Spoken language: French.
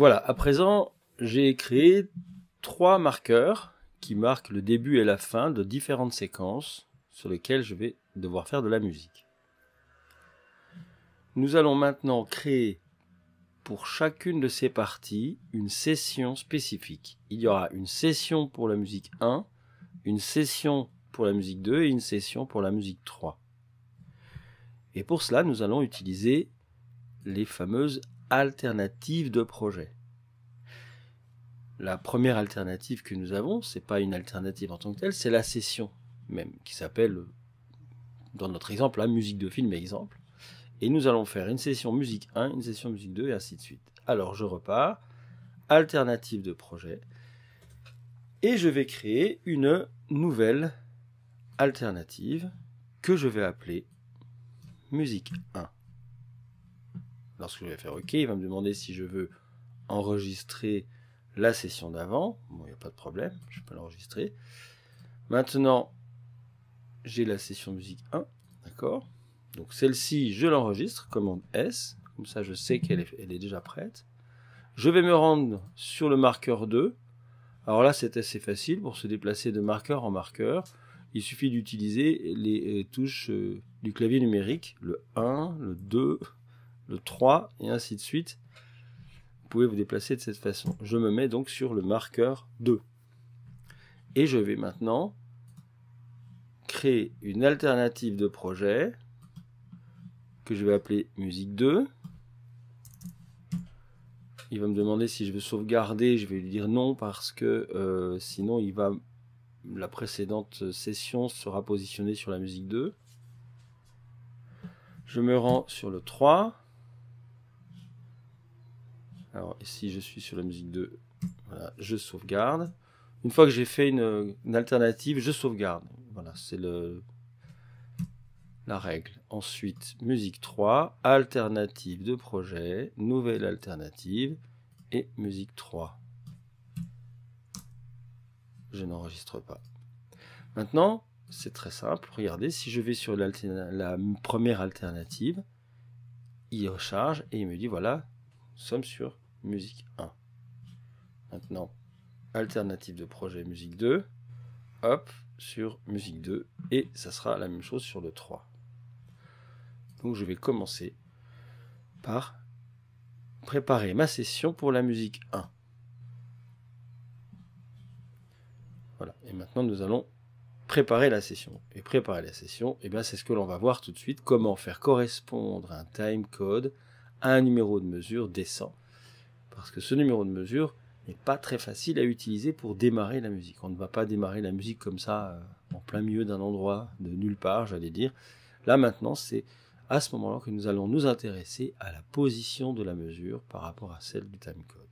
Voilà, à présent, j'ai créé trois marqueurs qui marquent le début et la fin de différentes séquences sur lesquelles je vais devoir faire de la musique. Nous allons maintenant créer pour chacune de ces parties une session spécifique. Il y aura une session pour la musique 1, une session pour la musique 2 et une session pour la musique 3. Et pour cela, nous allons utiliser les fameuses alternative de projet. La première alternative que nous avons, c'est pas une alternative en tant que telle, c'est la session même, qui s'appelle, dans notre exemple, la musique de film exemple. Et nous allons faire une session musique 1, une session musique 2, et ainsi de suite. Alors je repars, alternative de projet, et je vais créer une nouvelle alternative que je vais appeler musique 1. Lorsque je vais faire OK, il va me demander si je veux enregistrer la session d'avant. Bon, il n'y a pas de problème, je peux l'enregistrer. Maintenant, j'ai la session musique 1, d'accord Donc celle-ci, je l'enregistre, commande S, comme ça je sais qu'elle est, déjà prête. Je vais me rendre sur le marqueur 2. Alors là, c'est assez facile pour se déplacer de marqueur en marqueur. Il suffit d'utiliser les euh, touches euh, du clavier numérique, le 1, le 2, le 3, et ainsi de suite. Vous pouvez vous déplacer de cette façon. Je me mets donc sur le marqueur 2. Et je vais maintenant créer une alternative de projet que je vais appeler musique 2. Il va me demander si je veux sauvegarder, je vais lui dire non parce que euh, sinon il va la précédente session sera positionnée sur la musique 2. Je me rends sur le 3. Alors ici, je suis sur la musique 2. je sauvegarde. Une fois que j'ai fait une, alternative, je sauvegarde. Voilà, c'est le la règle. Ensuite, musique 3, alternative de projet, nouvelle alternative et musique 3. Je n'enregistre pas. Maintenant, c'est très simple. Regardez, si je vais sur la première alternative, il recharge et il me dit voilà, nous sommes sur musique 1. Maintenant, alternative de projet musique 2. Hop, sur musique 2. Et ça sera la même chose sur le 3. Donc je vais commencer par préparer ma session pour la musique 1. Voilà, et maintenant nous allons préparer la session. Et préparer la session, eh bien c'est ce que l'on va voir tout de suite, comment faire correspondre un timecode un numéro de mesure descend, Parce que ce numéro de mesure n'est pas très facile à utiliser pour démarrer la musique. On ne va pas démarrer la musique comme ça, euh, en plein milieu d'un endroit, de nulle part, j'allais dire. Là maintenant, c'est à ce moment-là que nous allons nous intéresser à la position de la mesure par rapport à celle du timecode.